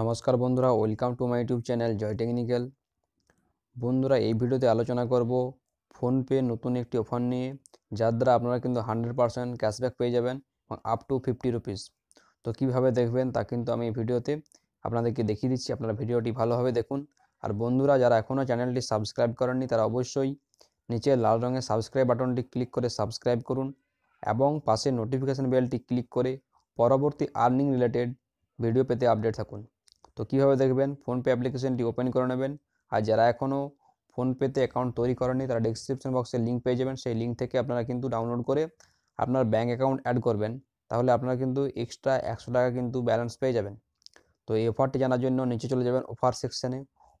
নমস্কার বন্ধুরা welcome to my YouTube channel Joy technical বন্ধুরা এই ভিডিওতে আলোচনা করব ফোনপে নতুন একটি অফার নিয়ে যার দ্বারা আপনারা কিন্তু হান্ড্রেড পারসেন্ট ক্যাশব্যাক পেয়ে যাবেন এবং আপ টু ফিফটি রুপিস তো কীভাবে দেখবেন তা কিন্তু আমি এই ভিডিওতে আপনাদেরকে দেখিয়ে দিচ্ছি আপনারা ভিডিওটি ভালোভাবে দেখুন আর বন্ধুরা যারা এখনও চ্যানেলটি সাবস্ক্রাইব করেননি তারা অবশ্যই নিচে লাল রঙের সাবস্ক্রাইব বাটনটি ক্লিক করে সাবস্ক্রাইব করুন এবং পাশে নোটিফিকেশান বেলটি ক্লিক করে পরবর্তী আর্নিং রিলেটেড ভিডিও পেতে আপডেট থাকুন তো কীভাবে দেখবেন ফোনপে অ্যাপ্লিকেশনটি ওপেন করে নেবেন আর যারা এখনও ফোনপেতে অ্যাকাউন্ট তৈরি করেনি তারা ডিসক্রিপশন বক্সে লিঙ্ক পেয়ে যাবেন সেই লিঙ্ক থেকে আপনারা কিন্তু ডাউনলোড করে আপনার ব্যাঙ্ক অ্যাকাউন্ট অ্যাড করবেন তাহলে আপনারা কিন্তু এক্সট্রা একশো টাকা কিন্তু ব্যালেন্স পেয়ে যাবেন তো এই অফারটি জানার জন্য নিচে চলে যাবেন অফার সেকশানে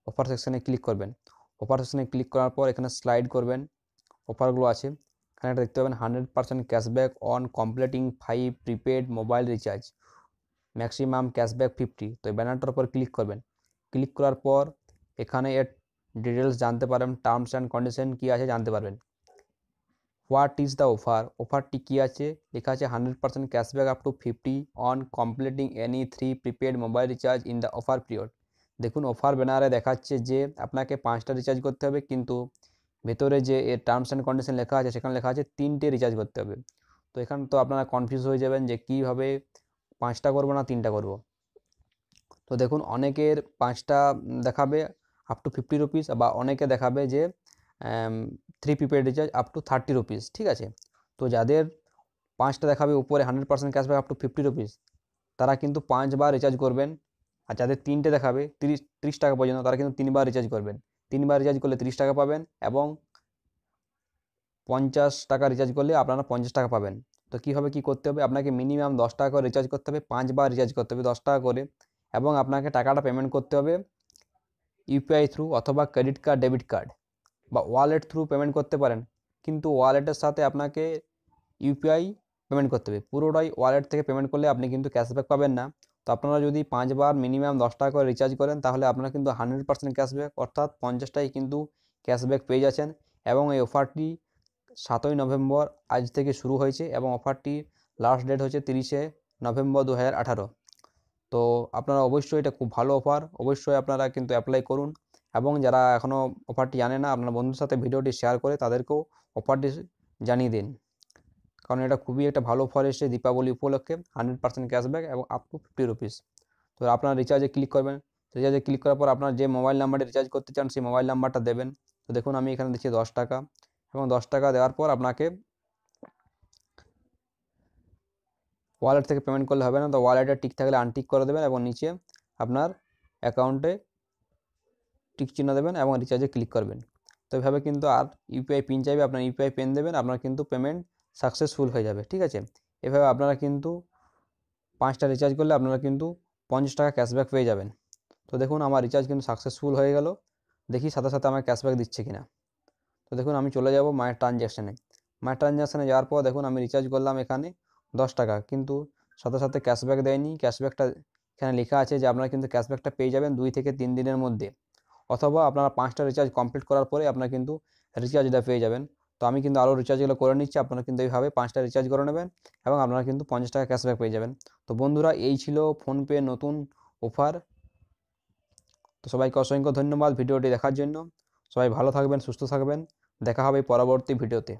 অফার সেকশানে ক্লিক করবেন অফার সেকশানে ক্লিক করার পর এখানে স্লাইড করবেন অফারগুলো আছে এখানে দেখতে পাবেন hundred percent cashback on completing five prepaid mobile recharge maximum cashback fifty তো এই ব্যানারটার উপর ক্লিক করবেন ক্লিক করার পর এখানে এর ডিটেলস জানতে পারবেন টার্মস অ্যান্ড কন্ডিশন কী আছে জানতে পারবেন হোয়াট ইজ দ্য অফার অফারটি কী আছে লেখা আছে hundred percent cashback up to fifty on completing any three prepaid mobile recharge in the offer period দেখুন অফার ব্যানারে দেখাচ্ছে যে আপনাকে পাঁচটা রিচার্জ করতে হবে কিন্তু ভেতরে যে এর টার্মস অ্যান্ড কন্ডিশন লেখা আছে সেখানে লেখা আছে তিনটে রিচার্জ করতে হবে তো এখানে তো আপনারা কনফিউজ হয়ে যাবেন যে কীভাবে পাঁচটা করব না তিনটা করব তো দেখুন অনেকের পাঁচটা দেখাবে আপ টু ফিফটি রুপিস বা অনেকে দেখাবে যে three prepaid recharge up to thirty rupees ঠিক আছে তো যাদের পাঁচটা দেখাবে উপরে hundred percent cashback up to fifty rupees তারা কিন্তু পাঁচবার রিচার্জ করবেন আর যাদের তিনটে দেখাবে তিরিশ তিরিশ টাকা পর্যন্ত তারা কিন্তু তিনবার রিচার্জ করবেন তিনবার রিচার্জ করলে তিরিশ টাকা পাবেন এবং পঞ্চাশ টাকা রিচার্জ করলে আপনারা পঞ্চাশ টাকা পাবেন তো কীভাবে কী করতে হবে আপনাকে মিনিমাম দশ টাকা করে রিচার্জ করতে হবে পাঁচবার রিচার্জ করতে হবে দশ টাকা করে এবং আপনাকে টাকাটা পেমেন্ট করতে হবে ইউপিআই থ্রু অথবা ক্রেডিট কার্ড ডেবিট কার্ড বা ওয়ালেট থ্রু পেমেন্ট করতে পারেন কিন্তু ওয়ালেটের সাথে আপনাকে ইউপিআই পেমেন্ট করতে হবে পুরোটাই ওয়ালেট থেকে পেমেন্ট করলে আপনি কিন্তু ক্যাশব্যাক পাবেন না তো আপনারা যদি পাঁচবার মিনিমাম দশ টাকা করে রিচার্জ করেন তাহলে আপনারা কিন্তু হান্ড্রেড পার্সেন্ট ক্যাশব্যাক অর্থাৎ পঞ্চাশটাই কিন্তু ক্যাশব্যাক পেয়ে যাচ্ছেন এবং এই অফারটি সাতই নভেম্বর আজ থেকে শুরু হয়েছে এবং অফারটি লাস্ট ডেট হচ্ছে তিরিশে নভেম্বর দু হাজার তো আপনারা অবশ্যই এটা খুব ভালো অফার অবশ্যই আপনারা কিন্তু অ্যাপ্লাই করুন এবং যারা এখনও অফারটি জানে না আপনার বন্ধুর সাথে ভিডিওটি শেয়ার করে তাদেরকেও অফারটি জানিয়ে দিন কারণ এটা খুবই একটা ভালো অফার এসেছে দীপাবলি উপলক্ষে হান্ড্রেড পার্সেন্ট ক্যাশব্যাক এবং আপ টু ফিফটি রুপিস তো আপনারা রিচার্জে ক্লিক করবেন রিচার্জে ক্লিক করার পর আপনার যে মোবাইল নাম্বারটি রিচার্জ করতে চান সেই মোবাইল নাম্বারটা দেবেন তো দেখুন আমি এখানে দিচ্ছি দশ টাকা এবং দশ টাকা দেওয়ার পর আপনাকে ওয়ালেট থেকে পেমেন্ট করলে হবে না তো ওয়ালেটে টিক থাকলে আনটিক করে দেবেন এবং নিচে আপনার অ্যাকাউন্টে টিক চিহ্ন দেবেন এবং রিচার্জে ক্লিক করবেন তো এভাবে কিন্তু আর ইউপিআই পিন চাইবে আপনার ইউপিআই পেন দেবেন আপনার কিন্তু পেমেন্ট সাকসেসফুল হয়ে যাবে ঠিক আছে এভাবে আপনারা কিন্তু পাঁচটা রিচার্জ করলে আপনারা কিন্তু পঞ্চাশ টাকা ক্যাশব্যাক পেয়ে যাবেন তো দেখুন আমার রিচার্জ কিন্তু সাকসেসফুল হয়ে গেল দেখি সাথে সাথে আমার ক্যাশব্যাক দিচ্ছে কিনা তো দেখুন আমি চলে যাব মায়ের ট্রানজ্যাকশানে মায়ের ট্রানজ্যাকশানে যাওয়ার পর দেখুন আমি রিচার্জ করলাম এখানে দশ টাকা কিন্তু সাথে সাথে ক্যাশব্যাক দেয়নি ক্যাশব্যাকটা এখানে লেখা আছে যে আপনারা কিন্তু ক্যাশব্যাকটা পেয়ে যাবেন দুই থেকে তিন দিনের মধ্যে অথবা আপনারা পাঁচটা রিচার্জ কমপ্লিট করার পরে আপনারা কিন্তু রিচার্জটা পেয়ে যাবেন তো আমি কিন্তু আরও রিচার্জগুলো করে নিচ্ছি আপনারা কিন্তু এইভাবে পাঁচটা রিচার্জ করে নেবেন এবং আপনারা কিন্তু পঞ্চাশ টাকা ক্যাশব্যাক পেয়ে যাবেন তো বন্ধুরা এই ছিল ফোনপে নতুন অফার তো সবাইকে অসংখ্য ধন্যবাদ ভিডিওটি দেখার জন্য সবাই ভালো থাকবেন সুস্থ থাকবেন দেখা হবে পরবর্তী ভিডিওতে